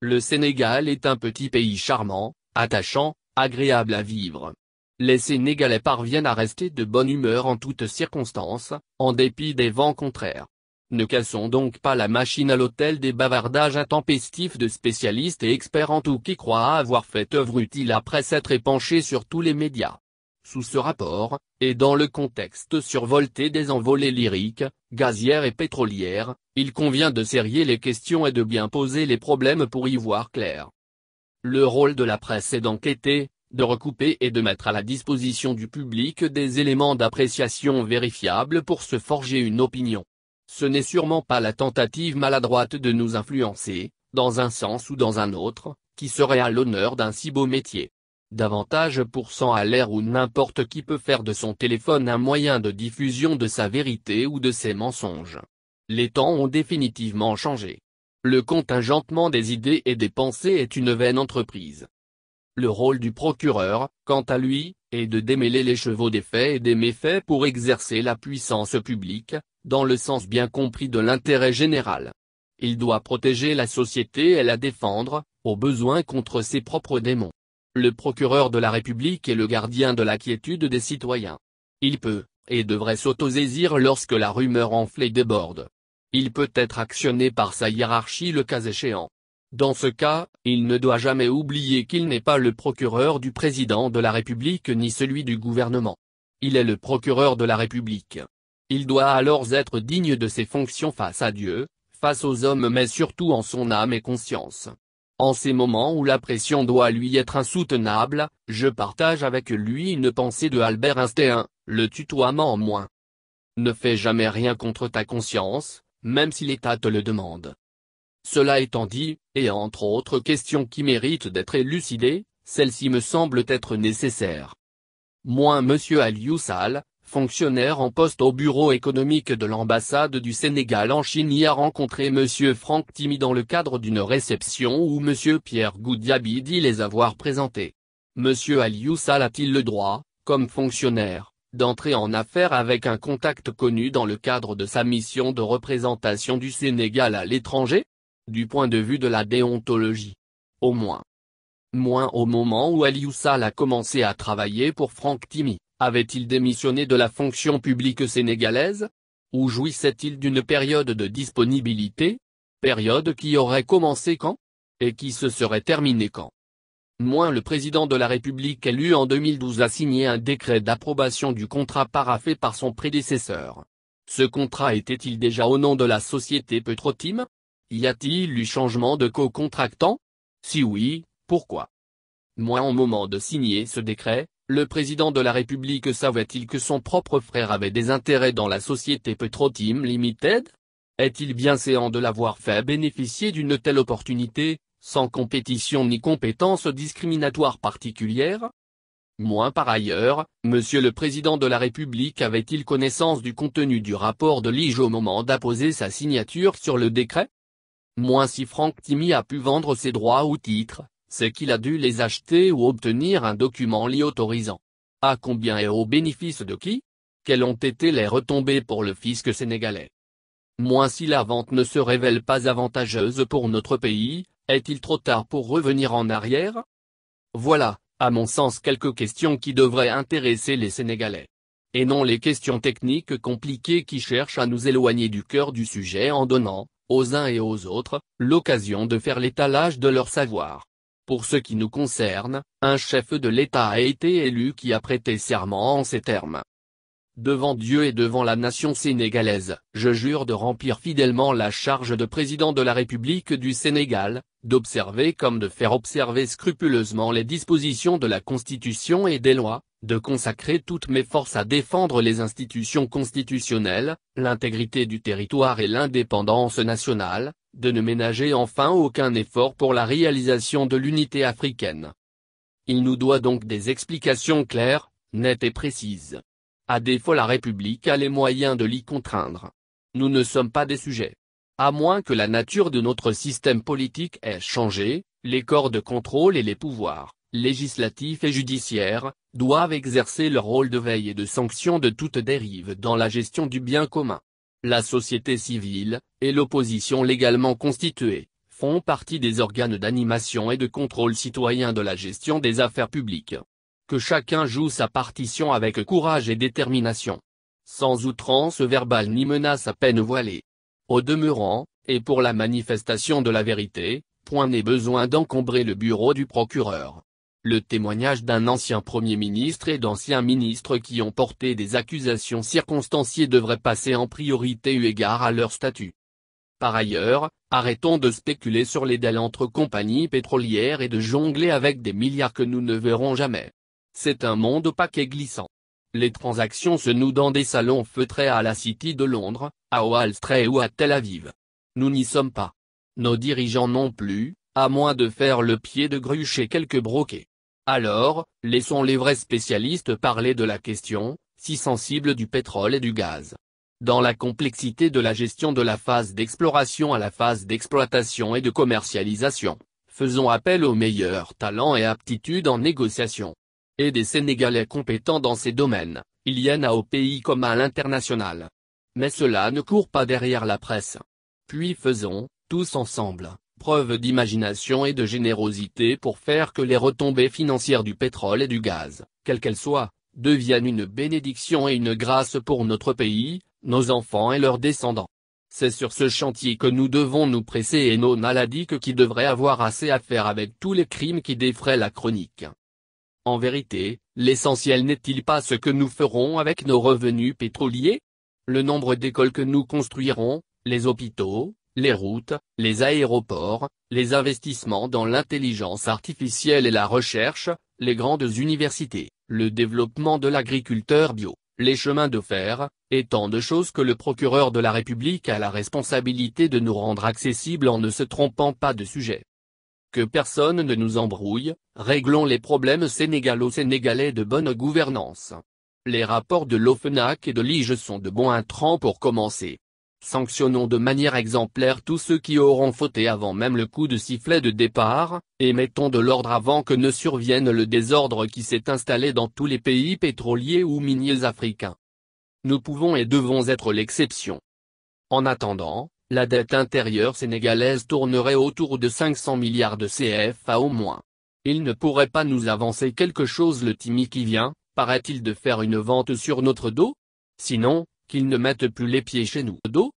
Le Sénégal est un petit pays charmant, attachant, agréable à vivre. Les Sénégalais parviennent à rester de bonne humeur en toutes circonstances, en dépit des vents contraires. Ne cassons donc pas la machine à l'hôtel des bavardages intempestifs de spécialistes et experts en tout qui croient avoir fait œuvre utile après s'être épanchés sur tous les médias. Sous ce rapport, et dans le contexte survolté des envolées lyriques, gazières et pétrolières, il convient de serrer les questions et de bien poser les problèmes pour y voir clair. Le rôle de la presse est d'enquêter, de recouper et de mettre à la disposition du public des éléments d'appréciation vérifiables pour se forger une opinion. Ce n'est sûrement pas la tentative maladroite de nous influencer, dans un sens ou dans un autre, qui serait à l'honneur d'un si beau métier davantage pour cent à l'air où n'importe qui peut faire de son téléphone un moyen de diffusion de sa vérité ou de ses mensonges. Les temps ont définitivement changé. Le contingentement des idées et des pensées est une vaine entreprise. Le rôle du procureur, quant à lui, est de démêler les chevaux des faits et des méfaits pour exercer la puissance publique, dans le sens bien compris de l'intérêt général. Il doit protéger la société et la défendre, au besoin contre ses propres démons. Le procureur de la République est le gardien de la quiétude des citoyens. Il peut, et devrait s'autosaisir lorsque la rumeur enflée déborde. Il peut être actionné par sa hiérarchie le cas échéant. Dans ce cas, il ne doit jamais oublier qu'il n'est pas le procureur du président de la République ni celui du gouvernement. Il est le procureur de la République. Il doit alors être digne de ses fonctions face à Dieu, face aux hommes mais surtout en son âme et conscience. En ces moments où la pression doit lui être insoutenable, je partage avec lui une pensée de Albert Einstein, le tutoiement en moins. Ne fais jamais rien contre ta conscience, même si l'État te le demande. Cela étant dit, et entre autres questions qui méritent d'être élucidées, celles ci me semble être nécessaire. Moins Monsieur Aliou fonctionnaire en poste au bureau économique de l'ambassade du Sénégal en Chine y a rencontré M. Franck Timi dans le cadre d'une réception où M. Pierre Goudiabi dit les avoir présentés. M. Aliou a-t-il le droit, comme fonctionnaire, d'entrer en affaires avec un contact connu dans le cadre de sa mission de représentation du Sénégal à l'étranger Du point de vue de la déontologie. Au moins. Moins au moment où Aliou a commencé à travailler pour Franck Timi. Avait-il démissionné de la fonction publique sénégalaise Ou jouissait-il d'une période de disponibilité Période qui aurait commencé quand Et qui se serait terminée quand Moins le président de la République élu en 2012 a signé un décret d'approbation du contrat paraffé par son prédécesseur. Ce contrat était-il déjà au nom de la société Petrotim Y a-t-il eu changement de co-contractant Si oui, pourquoi Moins au moment de signer ce décret, le président de la République savait-il que son propre frère avait des intérêts dans la société Team Limited Est-il bien séant de l'avoir fait bénéficier d'une telle opportunité, sans compétition ni compétence discriminatoire particulière Moins par ailleurs, Monsieur le Président de la République avait-il connaissance du contenu du rapport de Lige au moment d'apposer sa signature sur le décret Moins si Franck Timmy a pu vendre ses droits ou titres, c'est qu'il a dû les acheter ou obtenir un document l'y autorisant. À ah, combien et au bénéfice de qui Quelles ont été les retombées pour le fisc sénégalais Moins si la vente ne se révèle pas avantageuse pour notre pays, est-il trop tard pour revenir en arrière Voilà, à mon sens quelques questions qui devraient intéresser les Sénégalais. Et non les questions techniques compliquées qui cherchent à nous éloigner du cœur du sujet en donnant, aux uns et aux autres, l'occasion de faire l'étalage de leur savoir. Pour ce qui nous concerne, un chef de l'État a été élu qui a prêté serment en ces termes. Devant Dieu et devant la nation sénégalaise, je jure de remplir fidèlement la charge de président de la République du Sénégal, d'observer comme de faire observer scrupuleusement les dispositions de la Constitution et des lois, de consacrer toutes mes forces à défendre les institutions constitutionnelles, l'intégrité du territoire et l'indépendance nationale, de ne ménager enfin aucun effort pour la réalisation de l'unité africaine. Il nous doit donc des explications claires, nettes et précises. À défaut la République a les moyens de l'y contraindre. Nous ne sommes pas des sujets. À moins que la nature de notre système politique ait changé, les corps de contrôle et les pouvoirs, législatifs et judiciaires, doivent exercer leur rôle de veille et de sanction de toute dérive dans la gestion du bien commun la société civile, et l'opposition légalement constituée, font partie des organes d'animation et de contrôle citoyen de la gestion des affaires publiques. Que chacun joue sa partition avec courage et détermination. Sans outrance verbale ni menace à peine voilée. Au demeurant, et pour la manifestation de la vérité, point n'est besoin d'encombrer le bureau du procureur le témoignage d'un ancien Premier ministre et d'anciens ministres qui ont porté des accusations circonstanciées devrait passer en priorité eu égard à leur statut. Par ailleurs, arrêtons de spéculer sur les dalles entre compagnies pétrolières et de jongler avec des milliards que nous ne verrons jamais. C'est un monde opaque et glissant. Les transactions se nouent dans des salons feutrés à la City de Londres, à Wall Street ou à Tel Aviv. Nous n'y sommes pas. Nos dirigeants non plus, à moins de faire le pied de grue chez quelques broquets. Alors, laissons les vrais spécialistes parler de la question, si sensible du pétrole et du gaz. Dans la complexité de la gestion de la phase d'exploration à la phase d'exploitation et de commercialisation, faisons appel aux meilleurs talents et aptitudes en négociation. Et des Sénégalais compétents dans ces domaines, il y en a au pays comme à l'international. Mais cela ne court pas derrière la presse. Puis faisons, tous ensemble, preuve d'imagination et de générosité pour faire que les retombées financières du pétrole et du gaz, quelles qu'elles soient, deviennent une bénédiction et une grâce pour notre pays, nos enfants et leurs descendants. C'est sur ce chantier que nous devons nous presser et nos que qui devraient avoir assez à faire avec tous les crimes qui défraient la chronique. En vérité, l'essentiel n'est-il pas ce que nous ferons avec nos revenus pétroliers Le nombre d'écoles que nous construirons, les hôpitaux, les routes, les aéroports, les investissements dans l'intelligence artificielle et la recherche, les grandes universités, le développement de l'agriculteur bio, les chemins de fer, et tant de choses que le procureur de la République a la responsabilité de nous rendre accessibles en ne se trompant pas de sujet. Que personne ne nous embrouille, réglons les problèmes sénégalo-sénégalais de bonne gouvernance. Les rapports de l'OFENAC et de l'IGE sont de bons intrants pour commencer. Sanctionnons de manière exemplaire tous ceux qui auront fauté avant même le coup de sifflet de départ, et mettons de l'ordre avant que ne survienne le désordre qui s'est installé dans tous les pays pétroliers ou miniers africains. Nous pouvons et devons être l'exception. En attendant, la dette intérieure sénégalaise tournerait autour de 500 milliards de CFA au moins. Il ne pourrait pas nous avancer quelque chose le Timi qui vient, paraît-il de faire une vente sur notre dos Sinon, qu'ils ne mettent plus les pieds chez nous. Dos,